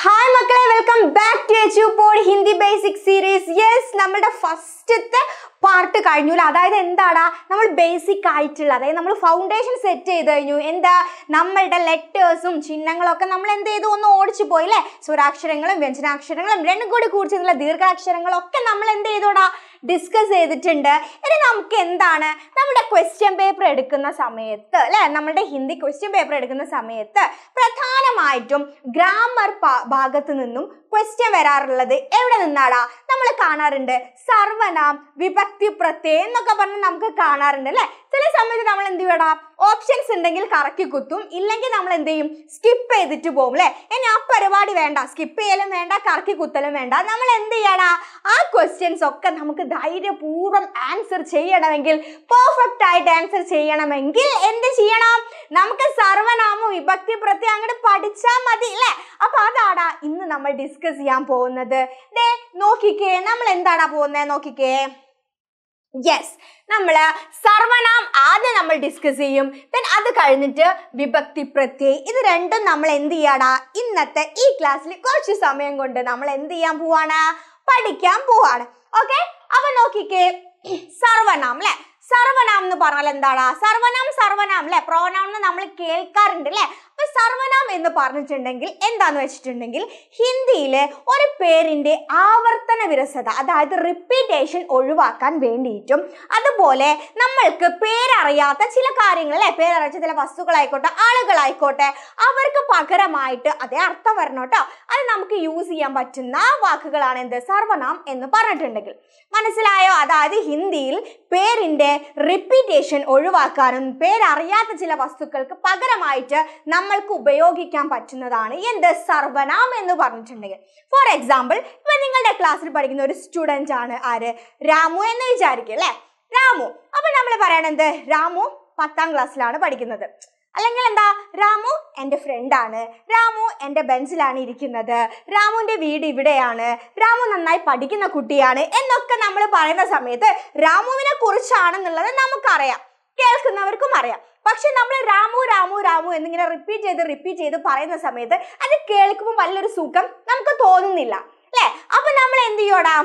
hi മക്കളെ welcome back to H Hindi basic series yes നമ്മുടെ ഫസ്റ്റത്തെ പാർട്ട് അല്ലെ അതായത് എന്താടാ നമ്മൾ ബേസിക് ആയിട്ടുള്ള അതായത് നമ്മൾ ഫൗണ്ടേഷൻ സെറ്റ് ചെയ്ത് കഴിഞ്ഞു എന്താ നമ്മളുടെ ലെറ്റേഴ്സും ചിഹ്നങ്ങളൊക്കെ നമ്മൾ എന്ത് ചെയ്തു ഒന്ന് ഓടിച്ചു അല്ലേ സ്വരാക്ഷരങ്ങളും വ്യഞ്ജനാക്ഷരങ്ങളും രണ്ടും കൂടി കൂടിച്ചിട്ടുള്ള ദീർഘാക്ഷരങ്ങളൊക്കെ നമ്മൾ എന്ത് ചെയ്തോടാ ഡിസ്കസ് ചെയ്തിട്ടുണ്ട് ഇനി നമുക്ക് എന്താണ് നമ്മുടെ ക്വസ്റ്റ്യൻ പേപ്പർ എടുക്കുന്ന സമയത്ത് അല്ലെ നമ്മുടെ ഹിന്ദി ക്വസ്റ്റ്യൻ പേപ്പർ എടുക്കുന്ന സമയത്ത് പ്രധാനമായിട്ടും ഗ്രാമർ ഭാഗത്ത് നിന്നും ക്വസ്റ്റ്യൻ വരാറുള്ളത് എവിടെ നിന്നാടാ നമ്മൾ കാണാറുണ്ട് സർവനാം വിഭക്തി പ്രത്യയം എന്നൊക്കെ പറഞ്ഞ് നമുക്ക് കാണാറുണ്ട് അല്ലേ ചില സമയത്ത് നമ്മൾ എന്ത് ചെയ്യടാ ഓപ്ഷൻസ് ഉണ്ടെങ്കിൽ കറക്കി കുത്തും ഇല്ലെങ്കിൽ നമ്മൾ എന്ത് ചെയ്യും സ്കിപ്പ് ചെയ്തിട്ട് പോകും അല്ലെ ഇനി ആ പരിപാടി വേണ്ട സ്കിപ്പ് ചെയ്യലും വേണ്ട കറക്കി കുത്തലും വേണ്ട നമ്മൾ എന്ത് ചെയ്യടാ ആ ക്വസ്റ്റ്യൻസ് ഒക്കെ നമുക്ക് ധൈര്യപൂർവ്വം ആൻസർ ചെയ്യണമെങ്കിൽ പെർഫെക്റ്റ് ആയിട്ട് ആൻസർ ചെയ്യണമെങ്കിൽ എന്ത് ചെയ്യണം നമുക്ക് സർവനാമം വിഭക്തി പ്രത്യേകം അങ്ങോട്ട് പഠിച്ചാൽ മതി അല്ലേ അപ്പൊ അതാടാ ഇന്ന് നമ്മൾ ഡിസ്കസ് ചെയ്യാൻ പോകുന്നത് ദേ നോക്കിക്കേ നമ്മൾ എന്താടാ പോകുന്നത് നോക്കിക്കേ യെസ് നമ്മൾ സർവനാം ആദ്യം നമ്മൾ ഡിസ്കസ് ചെയ്യും ദെൻ അത് കഴിഞ്ഞിട്ട് വിഭക്തി പ്രത്യയം ഇത് രണ്ടും നമ്മൾ എന്ത് ചെയ്യാടാ ഇന്നത്തെ ഈ ക്ലാസ്സിൽ കുറച്ച് സമയം കൊണ്ട് നമ്മൾ എന്ത് ചെയ്യാൻ പോവാണ് പഠിക്കാൻ പോവാണ് ഓക്കെ അപ്പൊ നോക്കിക്കേ സർവനാം അല്ലെ സർവനാം എന്ന് പറഞ്ഞാൽ എന്താണ് സർവനാം സർവനാം അല്ലെ പ്രോനാം എന്ന് നമ്മൾ കേൾക്കാറുണ്ട് അല്ലെ സർവനാമം സർവനാം എന്ന് പറഞ്ഞിട്ടുണ്ടെങ്കിൽ എന്താന്ന് വെച്ചിട്ടുണ്ടെങ്കിൽ ഹിന്ദിയിലെ ഒരു പേരിൻ്റെ ആവർത്തന വിരസത അതായത് റിപ്പീറ്റേഷൻ ഒഴിവാക്കാൻ വേണ്ടിയിട്ടും അതുപോലെ നമ്മൾക്ക് പേരറിയാത്ത ചില കാര്യങ്ങൾ അല്ലെ പേരറിയാത്ത ചില വസ്തുക്കളായിക്കോട്ടെ ആളുകളായിക്കോട്ടെ അവർക്ക് പകരമായിട്ട് അതേ അർത്ഥം വരണം കേട്ടോ അത് നമുക്ക് യൂസ് ചെയ്യാൻ പറ്റുന്ന വാക്കുകളാണ് എന്ത് സർവനാം എന്ന് പറഞ്ഞിട്ടുണ്ടെങ്കിൽ മനസ്സിലായോ അതായത് ഹിന്ദിയിൽ പേരിൻ്റെ റിപ്പീറ്റേഷൻ ഒഴിവാക്കാനും പേരറിയാത്ത ചില വസ്തുക്കൾക്ക് പകരമായിട്ട് നമ്മൾ നമ്മൾക്ക് ഉപയോഗിക്കാൻ പറ്റുന്നതാണ് എന്ത് സർവനാം എന്ന് പറഞ്ഞിട്ടുണ്ടെങ്കിൽ ഫോർ എക്സാമ്പിൾ ഇപ്പൊ നിങ്ങളുടെ ക്ലാസ്സിൽ പഠിക്കുന്ന ഒരു സ്റ്റുഡൻ്റ് ആണ് ആര് രാമു എന്ന് വിചാരിക്കും അല്ലെ രാമു അപ്പൊ നമ്മൾ പറയണെന്ത് രാമു പത്താം ക്ലാസ്സിലാണ് പഠിക്കുന്നത് അല്ലെങ്കിൽ എന്താ രാമു എൻ്റെ ഫ്രണ്ടാണ് രാമു എൻ്റെ ബെഞ്ചിലാണ് ഇരിക്കുന്നത് രാമുവിൻ്റെ വീട് ഇവിടെയാണ് രാമു നന്നായി പഠിക്കുന്ന കുട്ടിയാണ് എന്നൊക്കെ നമ്മൾ പറയുന്ന സമയത്ത് രാമുവിനെ കുറിച്ചാണെന്നുള്ളത് നമുക്കറിയാം കേൾക്കുന്നവർക്കും അറിയാം പക്ഷെ നമ്മൾ രാമു രാമു രാമു എന്നിങ്ങനെ റിപ്പീറ്റ് ചെയ്ത് റിപ്പീറ്റ് ചെയ്ത് പറയുന്ന സമയത്ത് അത് കേൾക്കുമ്പോൾ വലിയൊരു സുഖം നമുക്ക് തോന്നുന്നില്ല അല്ലേ അപ്പൊ നമ്മൾ എന്ത് ചെയ്യോടാ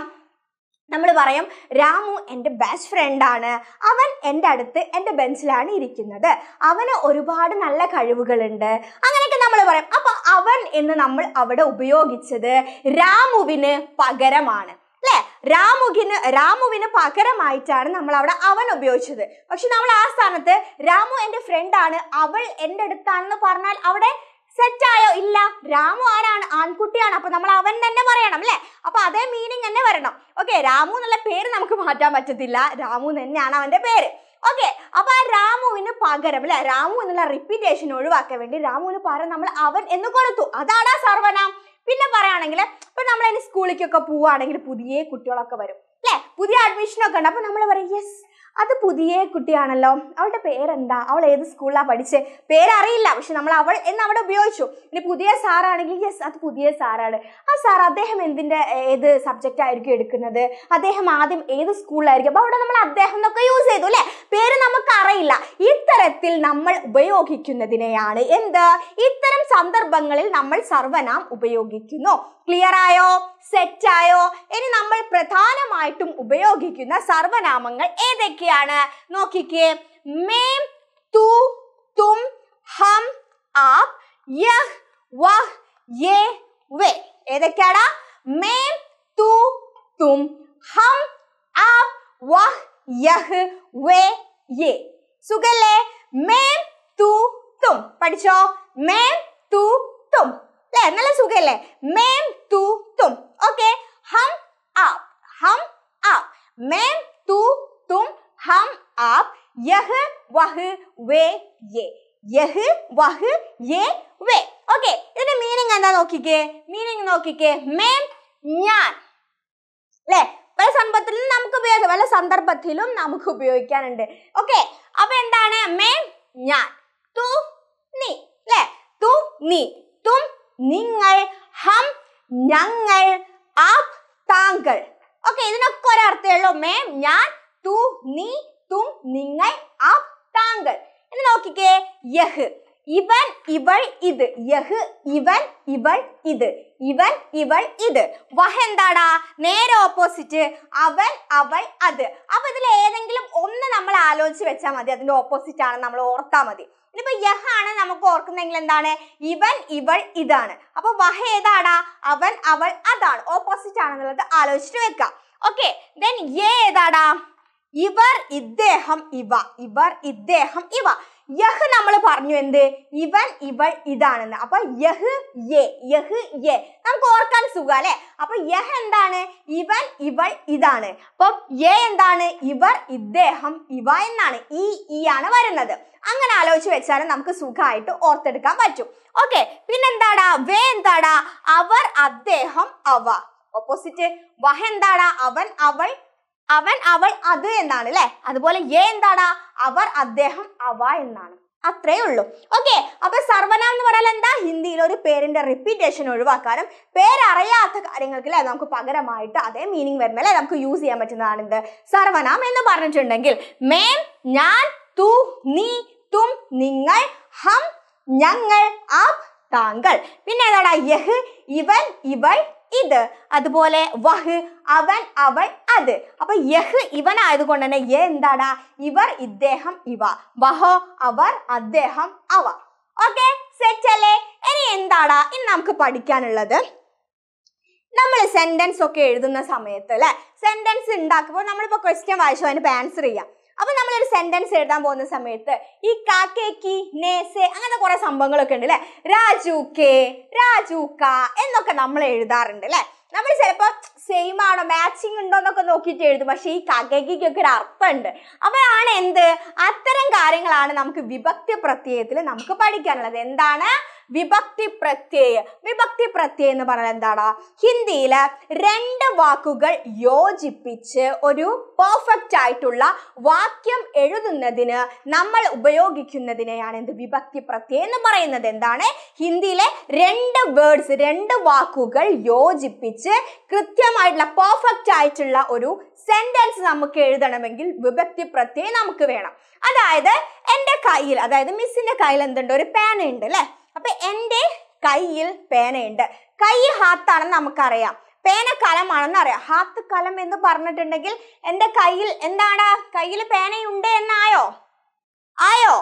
നമ്മൾ പറയും രാമു എൻ്റെ ബെസ്റ്റ് ഫ്രണ്ടാണ് അവൻ എൻ്റെ അടുത്ത് എൻ്റെ ബെഞ്ചിലാണ് ഇരിക്കുന്നത് അവന് ഒരുപാട് നല്ല കഴിവുകളുണ്ട് അങ്ങനെയൊക്കെ നമ്മൾ പറയും അപ്പോൾ അവൻ എന്ന് നമ്മൾ അവിടെ ഉപയോഗിച്ചത് രാമുവിന് പകരമാണ് അല്ലെ രാമുഖിന് രാമുവിന് പകരമായിട്ടാണ് നമ്മൾ അവിടെ അവൻ ഉപയോഗിച്ചത് പക്ഷെ നമ്മൾ ആ സ്ഥാനത്ത് രാമു എൻ്റെ ഫ്രണ്ടാണ് അവൾ എൻ്റെ അടുത്താണെന്ന് പറഞ്ഞാൽ അവിടെ സെറ്റായോ ഇല്ല രാമു ആരാണ് ആൺകുട്ടിയാണ് അപ്പൊ നമ്മൾ അവൻ തന്നെ പറയണം അല്ലെ അപ്പൊ അതേ മീനിങ് തന്നെ വരണം ഓക്കെ രാമു എന്നുള്ള പേര് നമുക്ക് മാറ്റാൻ പറ്റത്തില്ല രാമു തന്നെയാണ് അവന്റെ പേര് ഓക്കെ അപ്പൊ ആ രാമുവിന് പകരം അല്ലെ രാമു എന്നുള്ള റിപ്പീറ്റേഷൻ ഒഴിവാക്കാൻ വേണ്ടി രാമുവിന് പകരം നമ്മൾ അവൻ എന്ന് കൊടുത്തു അതാണ് സർവനാം പിന്നെ പറയുകയാണെങ്കിൽ ഇപ്പൊ നമ്മൾ ഇനി സ്കൂളിലേക്കൊക്കെ പോവുകയാണെങ്കിൽ പുതിയ കുട്ടികളൊക്കെ വരും അല്ലേ പുതിയ അഡ്മിഷനൊക്കെ ഒക്കെ ഉണ്ട് അപ്പൊ നമ്മൾ പറയും യെസ് അത് പുതിയ കുട്ടിയാണല്ലോ അവളുടെ പേരെന്താ അവൾ ഏത് സ്കൂളിലാണ് പഠിച്ചത് പേരറിയില്ല പക്ഷെ നമ്മൾ അവൾ എന്ന് അവിടെ ഉപയോഗിച്ചു ഇനി പുതിയ സാറാണെങ്കിൽ യെസ് അത് പുതിയ സാറാണ് ആ സാർ അദ്ദേഹം എന്തിൻ്റെ ഏത് സബ്ജക്റ്റ് ആയിരിക്കും എടുക്കുന്നത് അദ്ദേഹം ആദ്യം ഏത് സ്കൂളിലായിരിക്കും അപ്പോൾ അവിടെ നമ്മൾ അദ്ദേഹം എന്നൊക്കെ യൂസ് ചെയ്തു അല്ലേ പേര് നമുക്കറിയില്ല ഇത്തരത്തിൽ നമ്മൾ ഉപയോഗിക്കുന്നതിനെയാണ് എന്ത് ഇത്തരം സന്ദർഭങ്ങളിൽ നമ്മൾ സർവനാം ഉപയോഗിക്കുന്നു ക്ലിയർ ആയോ സെറ്റായോ ഇനി നമ്മൾ പ്രധാനമായിട്ടും ഉപയോഗിക്കുന്ന സർവനാമങ്ങൾ ഏതൊക്കെയാണ് നോക്കിക്കേ മേം തു തും ഹം ആപ് യഹ് വഹ് യേ വേ ഏതൊക്കെയാണ് മേം തു തും ഹം ആപ് വഹ് യഹ് വേ യേ സുഖല്ലേ മേം തു തും പഠിച്ചോ മേം തു തും അല്ലേ നല്ല സുഖല്ലേ മേം തു ഓക്കെ ഹം ആപ് ഹം ആപ് മേം തു തും ഹം ആപ് യഹ് വഹ് വേ യേ യഹ് വഹ് യേ വേ ഓക്കെ ഇതിന്റെ മീനിങ് എന്താ നോക്കിക്കേ മീനിങ് നോക്കിക്കേ മേം ഞാൻ അല്ലേ പല സന്ദർഭത്തിലും നമുക്ക് ഉപയോഗിക്കാം പല സന്ദർഭത്തിലും നമുക്ക് ഉപയോഗിക്കാനുണ്ട് ഓക്കെ അപ്പൊ എന്താണ് മേം ഞാൻ तू നീ അല്ലേ तू നീ തും നിങ്ങൾ ഹം ഞങ്ങൾ ആപ് താങ്കൾ ഓക്കെ ഇതിനൊക്കെ ഒരർത്ഥമേ ഉള്ളൂ മേം ഞാൻ തു നീ തും നിങ്ങൾ ആപ് താങ്കൾ എന്ന് നോക്കിക്കേ യഹ് ഇവൻ ഇവൾ ഇത് യഹ് ഇവൻ ഇവൾ ഇത് ഇവൻ ഇവൾ ഇത് വഹ എന്താടാ നേരെ ഓപ്പോസിറ്റ് അവൻ അവൾ അത് അപ്പൊ ഇതിൽ ഏതെങ്കിലും ഒന്ന് നമ്മൾ ആലോചിച്ച് വെച്ചാൽ മതി അതിന്റെ ഓപ്പോസിറ്റ് ആണ് നമ്മൾ ഓർത്താൽ മതി ഇനിയിപ്പോ യഹ് ആണ് നമുക്ക് ഓർക്കുന്നെങ്കിൽ എന്താണ് ഇവൻ ഇവൾ ഇതാണ് അപ്പൊ വഹ ഏതാടാ അവൻ അവൾ അതാണ് ഓപ്പോസിറ്റ് ആണെന്നുള്ളത് ആലോചിച്ചിട്ട് വെക്കുക ഓക്കെ ദെൻ ഏതാടാ ഇവർ ഇദ്ദേഹം ഇവ ഇവർ ഇദ്ദേഹം ഇവ യഹ് നമ്മൾ പറഞ്ഞു എന്ത് ഇവൻ ഇവൾ ഇതാണെന്ന് അപ്പൊ യഹ് എ യഹ് എ നമുക്ക് ഓർക്കാൻ സുഖ അല്ലെ അപ്പൊ യഹ് എന്താണ് ഇവൻ ഇവൾ ഇതാണ് അപ്പൊ എ എന്താണ് ഇവർ ഇദ്ദേഹം ഇവ എന്നാണ് ഈ ഈ ആണ് വരുന്നത് അങ്ങനെ ആലോചിച്ച് വെച്ചാൽ നമുക്ക് സുഖമായിട്ട് ഓർത്തെടുക്കാൻ പറ്റും ഓക്കെ പിന്നെന്താടാ വേ എന്താടാ അവർ അദ്ദേഹം അവ ഓപ്പോസിറ്റ് വഹ എന്താടാ അവൻ അവൾ അവൻ അവൾ അത് എന്നാണ് അല്ലെ അതുപോലെ എ എന്താടാ അവർ അദ്ദേഹം അവ എന്നാണ് അത്രേ ഉള്ളൂ ഓക്കെ അപ്പൊ സർവനാം എന്ന് പറഞ്ഞാൽ എന്താ ഹിന്ദിയിൽ ഒരു പേരിന്റെ റിപ്പീറ്റേഷൻ ഒഴിവാക്കാനും പേരറിയാത്ത കാര്യങ്ങൾക്ക് അല്ലെ നമുക്ക് പകരമായിട്ട് അതേ മീനിങ് വരുന്ന അല്ലെ നമുക്ക് യൂസ് ചെയ്യാൻ പറ്റുന്നതാണ് ഇത് സർവനാം എന്ന് പറഞ്ഞിട്ടുണ്ടെങ്കിൽ മേം ഞാൻ തു നീ തും നിങ്ങൾ ഹം ഞങ്ങൾ ആപ് താങ്കൾ പിന്നെ എന്താടാ യഹ് ഇവൻ ഇവൾ ഇത് അതുപോലെ വഹ് അവൻ അവൾ അത് അപ്പൊ യഹ് ഇവൻ ആയതുകൊണ്ട് തന്നെ യ എന്താടാ ഇവർ ഇദ്ദേഹം ഇവ വഹോ അവർ അദ്ദേഹം അവ ഓക്കെ സെറ്റ് അല്ലേ ഇനി എന്താടാ ഇനി നമുക്ക് പഠിക്കാനുള്ളത് നമ്മൾ സെന്റൻസ് ഒക്കെ എഴുതുന്ന സമയത്ത് അല്ലെ സെന്റൻസ് ഉണ്ടാക്കുമ്പോൾ നമ്മളിപ്പോ ക്വസ്റ്റ്യൻ വായിച്ചു അതിന് ആൻസർ ചെയ്യാം അപ്പൊ നമ്മൾ ഒരു സെന്റൻസ് എഴുതാൻ പോകുന്ന സമയത്ത് ഈ കാക്കേക്ക് നേസെ അങ്ങനത്തെ കുറെ സംഭവങ്ങളൊക്കെ ഉണ്ട് അല്ലേ രാജു കെ രാജു ക എന്നൊക്കെ നമ്മൾ എഴുതാറുണ്ട് അല്ലെ നമ്മൾ ചിലപ്പോ സെയിം ആണോ മാച്ചിങ് ഉണ്ടോ എന്നൊക്കെ നോക്കിയിട്ട് എഴുതും പക്ഷേ ഈ കകയ്ക്കൊക്കെ ഒരു അർത്ഥമുണ്ട് അപ്പോഴാണ് എന്ത് അത്തരം കാര്യങ്ങളാണ് നമുക്ക് വിഭക്തി പ്രത്യയത്തിൽ നമുക്ക് പഠിക്കാനുള്ളത് എന്താണ് വിഭക്തി പ്രത്യയ വിഭക്തി പ്രത്യയ എന്ന് പറഞ്ഞാൽ എന്താണ് ഹിന്ദിയിലെ രണ്ട് വാക്കുകൾ യോജിപ്പിച്ച് ഒരു പെർഫെക്റ്റ് ആയിട്ടുള്ള വാക്യം എഴുതുന്നതിന് നമ്മൾ ഉപയോഗിക്കുന്നതിനെയാണ് എന്ത് വിഭക്തി പ്രത്യയം എന്ന് പറയുന്നത് എന്താണ് ഹിന്ദിയിലെ രണ്ട് വേർഡ്സ് രണ്ട് വാക്കുകൾ യോജിപ്പിച്ച് കൃത്യമായിട്ടുള്ള പെർഫെക്റ്റ് ആയിട്ടുള്ള ഒരു സെന്റൻസ് നമുക്ക് എഴുതണമെങ്കിൽ വിഭക്തി പ്രത്യയം നമുക്ക് വേണം അതായത് എൻ്റെ കയ്യിൽ അതായത് മിസ്സിൻ്റെ കയ്യിൽ എന്തുണ്ട് ഒരു പേന ഉണ്ട് അല്ലേ അപ്പൊ എൻ്റെ കയ്യിൽ പേനയുണ്ട് കൈ ഹാത്താണെന്ന് നമുക്കറിയാം പേന കലമാണെന്ന് അറിയാം ഹാത്ത് കലം എന്ന് പറഞ്ഞിട്ടുണ്ടെങ്കിൽ എൻ്റെ കയ്യിൽ എന്താണ് കയ്യിൽ പേനയുണ്ട് എന്നായോ ആയോ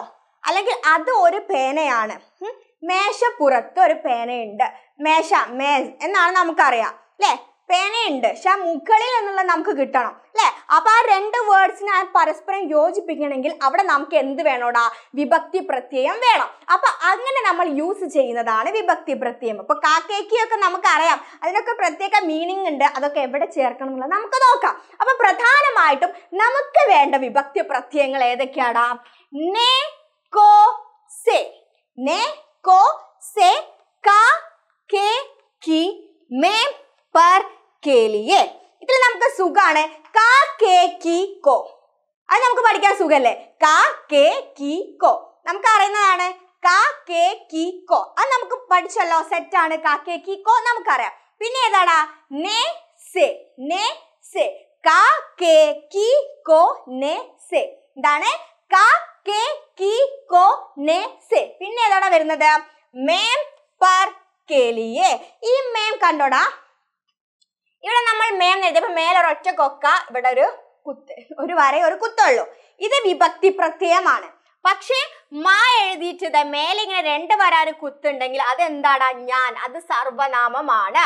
അല്ലെങ്കിൽ അത് ഒരു പേനയാണ് മേശപ്പുറത്ത് ഒരു പേനയുണ്ട് മേശ മേസ് എന്നാണ് നമുക്കറിയാം അല്ലേ പേനയുണ്ട് പക്ഷെ മുകളിൽ എന്നുള്ള നമുക്ക് കിട്ടണം അല്ലെ അപ്പൊ ആ രണ്ട് വേർഡ്സിനെ പരസ്പരം യോജിപ്പിക്കണമെങ്കിൽ അവിടെ നമുക്ക് എന്ത് വേണോടാ വിഭക്തി പ്രത്യയം വേണം അപ്പൊ അങ്ങനെ നമ്മൾ യൂസ് ചെയ്യുന്നതാണ് വിഭക്തി പ്രത്യയം അപ്പൊ നമുക്ക് അറിയാം അതിനൊക്കെ പ്രത്യേക മീനിങ് ഉണ്ട് അതൊക്കെ എവിടെ ചേർക്കണം എന്നുള്ളത് നമുക്ക് നോക്കാം അപ്പൊ പ്രധാനമായിട്ടും നമുക്ക് വേണ്ട വിഭക്തി പ്രത്യയങ്ങൾ ഏതൊക്കെയാടാ കോ സെ കോ സെ കാ കി മേ പർ കേലിയെ ഇതിൽ നമുക്ക് സുഖാണ് കോ അത് നമുക്ക് പഠിക്കാൻ സുഖല്ലേ കാ കേ കി കോ നമുക്ക് അറിയുന്നതാണ് കാ കേ കി കോ അത് നമുക്ക് പഠിച്ചല്ലോ സെറ്റ് ആണ് കാ കേ കി കോ നമുക്കറിയാം പിന്നെ ഏതാടാ നേ സെ നേ സെ കാ കേ കി കോ നേ സെ എന്താണ് കാ കേ കി കോ നേ സെ പിന്നെ ഏതാടാ വരുന്നത് മേം പർ കേലിയെ ഈ മേം കണ്ടോടാ ഇവിടെ നമ്മൾ മേം എഴുതിയപ്പോൾ മേലൊരൊറ്റ കൊക്ക ഇവിടെ ഒരു കുത്ത് ഒരു വര ഒരു കുത്തുള്ളൂ ഇത് വിഭക്തി പ്രത്യയമാണ് പക്ഷേ മാ എഴുതിയിട്ട് മേലെ ഇങ്ങനെ രണ്ട് വര ഒരു കുത്തുണ്ടെങ്കിൽ അതെന്താടാ ഞാൻ അത് സർവനാമമാണ്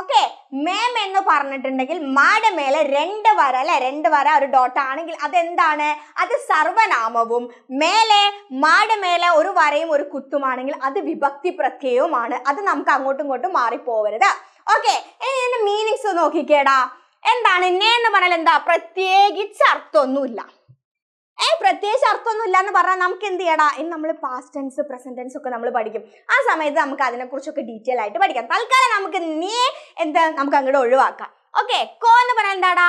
ഓക്കെ മേം എന്ന് പറഞ്ഞിട്ടുണ്ടെങ്കിൽ മാടെ മേലെ രണ്ട് വര അല്ലെ രണ്ട് വര ഒരു ഡോട്ട് ആണെങ്കിൽ അതെന്താണ് അത് സർവനാമവും മേലെ മാടെ മേലെ ഒരു വരയും ഒരു കുത്തുമാണെങ്കിൽ അത് വിഭക്തി പ്രത്യയവുമാണ് അത് നമുക്ക് അങ്ങോട്ടും ഇങ്ങോട്ടും മാറിപ്പോവരുത് ഓക്കെ ഇനി ഇതിന്റെ മീനിങ്സ് നോക്കിക്കേടാ എന്താണ് നെ എന്ന് പറഞ്ഞാൽ എന്താ പ്രത്യേകിച്ച് അർത്ഥമൊന്നുമില്ല ഏ പ്രത്യേകിച്ച് അർത്ഥമൊന്നും ഇല്ല എന്ന് പറഞ്ഞാൽ നമുക്ക് എന്ത് ചെയ്യടാ ഇനി നമ്മൾ പാസ്റ്റ് ടെൻസ് പ്രസന്റ് ടെൻസ് ഒക്കെ നമ്മൾ പഠിക്കും ആ സമയത്ത് നമുക്ക് അതിനെക്കുറിച്ചൊക്കെ ഡീറ്റെയിൽ ആയിട്ട് പഠിക്കാം തൽക്കാലം നമുക്ക് നീ എന്താ നമുക്ക് അങ്ങോട്ട് ഒഴിവാക്കാം ഓക്കെ കോ എന്ന് പറഞ്ഞാൽ എന്താടാ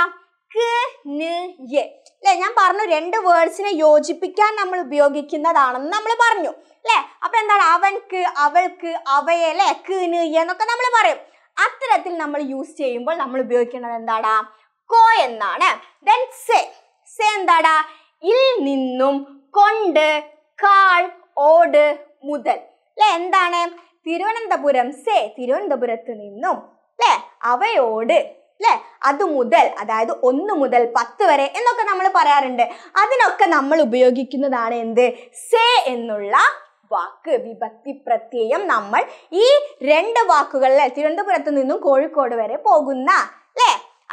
ക് ഞാൻ പറഞ്ഞു രണ്ട് വേർഡ്സിനെ യോജിപ്പിക്കാൻ നമ്മൾ ഉപയോഗിക്കുന്നതാണെന്ന് നമ്മൾ പറഞ്ഞു അല്ലെ അപ്പൊ എന്താണ് അവൻക്ക് അവൾക്ക് അവയെ അല്ലെ ക് എന്നൊക്കെ നമ്മൾ പറയും അത്തരത്തിൽ നമ്മൾ യൂസ് ചെയ്യുമ്പോൾ നമ്മൾ ഉപയോഗിക്കേണ്ടത് എന്താടാ കോ എന്നാണ് ദെൻ സെ സെ എന്താടാ ഇൽ നിന്നും കൊണ്ട് കാൾ ഓട് മുതൽ അല്ലെ എന്താണ് തിരുവനന്തപുരം സെ തിരുവനന്തപുരത്ത് നിന്നും അല്ലെ അവയോട് അല്ലെ അത് മുതൽ അതായത് ഒന്ന് മുതൽ പത്ത് വരെ എന്നൊക്കെ നമ്മൾ പറയാറുണ്ട് അതിനൊക്കെ നമ്മൾ ഉപയോഗിക്കുന്നതാണ് എന്ത് സേ എന്നുള്ള വാക്ക് വിഭക്തി പ്രത്യയം നമ്മൾ ഈ രണ്ട് വാക്കുകളിൽ തിരുവനന്തപുരത്ത് നിന്നും കോഴിക്കോട് വരെ പോകുന്ന അല്ലേ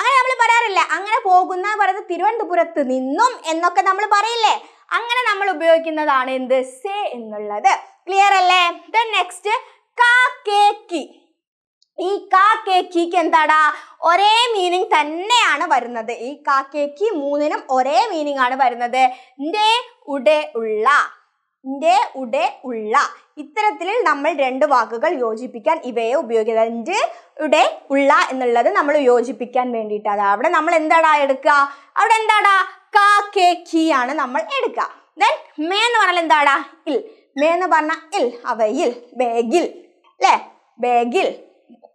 അങ്ങനെ നമ്മൾ പറയാറില്ല അങ്ങനെ പോകുന്ന പറയുന്നത് തിരുവനന്തപുരത്ത് നിന്നും എന്നൊക്കെ നമ്മൾ പറയില്ലേ അങ്ങനെ നമ്മൾ ഉപയോഗിക്കുന്നതാണ് എന്ത് സേ എന്നുള്ളത് ക്ലിയർ അല്ലേ ദെൻ നെക്സ്റ്റ് കാ കേക്കി ഈ കാ എന്താടാ ഒരേ മീനിങ് തന്നെയാണ് വരുന്നത് ഈ കാ കേക്കി മൂന്നിനും ഒരേ മീനിങ് ആണ് വരുന്നത് ഉടെ ഉള്ള ന്റെ ഉടെ ഉള്ള ഇത്തരത്തിൽ നമ്മൾ രണ്ട് വാക്കുകൾ യോജിപ്പിക്കാൻ ഇവയെ ഉപയോഗിക്കുന്നത് എൻ്റെ ഉടെ ഉള്ള എന്നുള്ളത് നമ്മൾ യോജിപ്പിക്കാൻ വേണ്ടിയിട്ട് അത് അവിടെ നമ്മൾ എന്താടാ എടുക്കുക അവിടെ എന്താടാ കാ കെ കി ആണ് നമ്മൾ എടുക്കുക ദെൻ മേ എന്ന് പറഞ്ഞാൽ എന്താടാ ഇൽ മേ എന്ന് പറഞ്ഞാൽ ഇൽ അവയിൽ ബാഗിൽ അല്ലേ ബാഗിൽ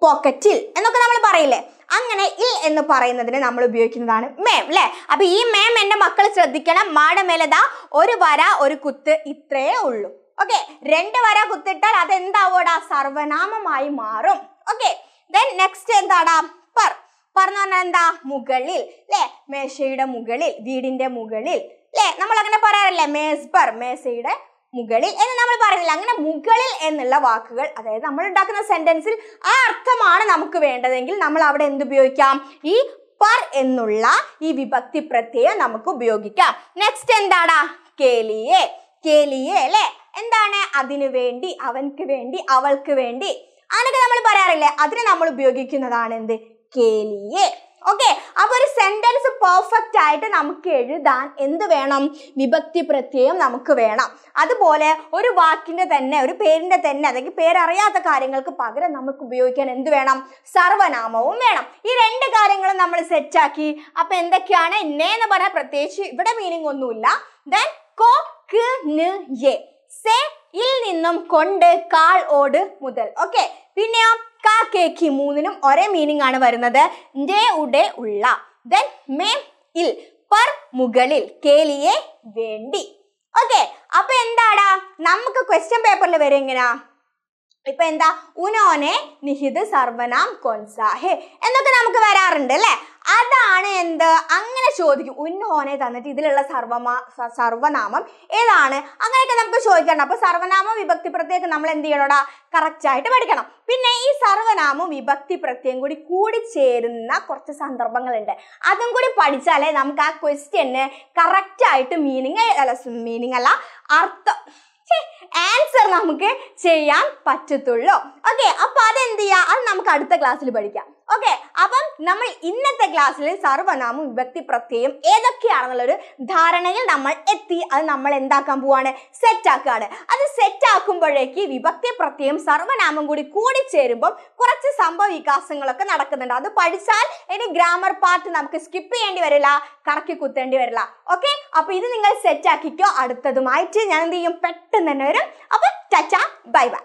പോക്കറ്റിൽ എന്നൊക്കെ നമ്മൾ പറയില്ലേ അങ്ങനെ ഇ എന്ന് പറയുന്നതിന് നമ്മൾ ഉപയോഗിക്കുന്നതാണ് മേം അല്ലേ അപ്പൊ ഈ മേം എന്റെ മക്കൾ ശ്രദ്ധിക്കണം മാടമേലത ഒരു വര ഒരു കുത്ത് ഇത്രയേ ഉള്ളൂ ഓക്കെ രണ്ട് വര കുത്തിട്ടാൽ അത് എന്താവോടാ സർവനാമമായി മാറും ഓക്കെ ദെൻ നെക്സ്റ്റ് എന്താടാ പർ പറഞ്ഞു പറഞ്ഞാൽ എന്താ മുകളിൽ അല്ലേ മേശയുടെ മുകളിൽ വീടിന്റെ മുകളിൽ അല്ലേ നമ്മൾ അങ്ങനെ പറയാറില്ലേ മേസ്ബർ മേശയുടെ മുകളിൽ എന്ന് നമ്മൾ പറയുന്നില്ല അങ്ങനെ മുകളിൽ എന്നുള്ള വാക്കുകൾ അതായത് നമ്മൾ ഉണ്ടാക്കുന്ന സെന്റൻസിൽ ആ അർത്ഥമാണ് നമുക്ക് വേണ്ടതെങ്കിൽ നമ്മൾ അവിടെ എന്തുപയോഗിക്കാം ഈ പർ എന്നുള്ള ഈ വിഭക്തി പ്രത്യയം നമുക്ക് ഉപയോഗിക്കാം നെക്സ്റ്റ് എന്താടാ കേലിയെ കേലിയെ അല്ലെ എന്താണ് അതിനു വേണ്ടി അവൻക്ക് വേണ്ടി അവൾക്ക് വേണ്ടി അതൊക്കെ നമ്മൾ പറയാറില്ലേ അതിന് നമ്മൾ ഉപയോഗിക്കുന്നതാണ് എന്ത് കേലിയെ ഓക്കെ അപ്പോൾ ഒരു സെന്റൻസ് പെർഫെക്റ്റ് ആയിട്ട് നമുക്ക് എഴുതാൻ എന്ത് വേണം വിഭക്തി പ്രത്യയം നമുക്ക് വേണം അതുപോലെ ഒരു വാക്കിന്റെ തന്നെ ഒരു പേരിന്റെ തന്നെ അല്ലെങ്കിൽ പേരറിയാത്ത കാര്യങ്ങൾക്ക് പകരം നമുക്ക് ഉപയോഗിക്കാൻ എന്ത് വേണം സർവനാമവും വേണം ഈ രണ്ട് കാര്യങ്ങളും നമ്മൾ സെറ്റാക്കി അപ്പൊ എന്തൊക്കെയാണ് എന്നെ എന്ന് പറഞ്ഞാൽ പ്രത്യേകിച്ച് ഇവിടെ മീനിങ് ഒന്നുമില്ല ദെൻ കോ ക് സെ ഇൽ നിന്നും കൊണ്ട് കാൾ ഓട് മുതൽ ഓക്കെ പിന്നെയോ കാക്കേക്കി മൂന്നിനും ഒരേ മീനിങ് ആണ് വരുന്നത് ഉള്ള ദെൻ മേം ഇൽ പർ മുകളിൽ കേലിയെ വേണ്ടി ഓക്കെ അപ്പൊ എന്താടാ നമുക്ക് ക്വസ്റ്റ്യൻ പേപ്പറിൽ വരും എങ്ങനെയാ ഇപ്പൊ എന്താ ഉനോനെ നിഹിത് സർവനാം കൊൻസാഹെ എന്നൊക്കെ നമുക്ക് വരാറുണ്ട് അല്ലേ അതാണ് എന്ത് അങ്ങനെ ചോദിക്കും ഉന്നോനെ തന്നിട്ട് ഇതിലുള്ള സർവമാ സർവനാമം ഏതാണ് അങ്ങനെയൊക്കെ നമുക്ക് ചോദിക്കണം അപ്പോൾ സർവനാമ വിഭക്തി പ്രത്യേകം നമ്മൾ എന്ത് ചെയ്യണോടാ ആയിട്ട് പഠിക്കണം പിന്നെ ഈ സർവനാമം വിഭക്തി പ്രത്യയം കൂടി കൂടി ചേരുന്ന കുറച്ച് സന്ദർഭങ്ങളുണ്ട് അതും കൂടി പഠിച്ചാലേ നമുക്ക് ആ ക്വസ്റ്റ്യന് ആയിട്ട് മീനിങ് അല്ല മീനിങ് അല്ല അർത്ഥം ആൻസർ നമുക്ക് ചെയ്യാൻ പറ്റത്തുള്ളൂ ഓക്കെ അപ്പോൾ അതെന്ത് ചെയ്യുക അത് നമുക്ക് അടുത്ത ക്ലാസ്സിൽ പഠിക്കാം ഓക്കെ അപ്പം നമ്മൾ ഇന്നത്തെ ക്ലാസ്സിൽ സർവനാമം വിഭക്തി പ്രത്യയം ഏതൊക്കെയാണെന്നുള്ളൊരു ധാരണയിൽ നമ്മൾ എത്തി അത് നമ്മൾ എന്താക്കാൻ പോവാണ് സെറ്റ് ആക്കുകയാണ് അത് സെറ്റ് ആക്കുമ്പോഴേക്ക് വിഭക്തി പ്രത്യയം സർവനാമം കൂടി കൂടിച്ചേരുമ്പോൾ കുറച്ച് സംഭവ വികാസങ്ങളൊക്കെ നടക്കുന്നുണ്ട് അത് പഠിച്ചാൽ ഇനി ഗ്രാമർ പാർട്ട് നമുക്ക് സ്കിപ്പ് ചെയ്യേണ്ടി വരില്ല കറക്കി കുത്തേണ്ടി വരില്ല ഓക്കെ അപ്പോൾ ഇത് നിങ്ങൾ സെറ്റ് ആക്കിക്കോ അടുത്തതുമായിട്ട് ഞാൻ എന്ത് ചെയ്യും പെട്ടെന്ന് തന്നെ വരും അപ്പൊ ചച്ച ബൈ ബൈ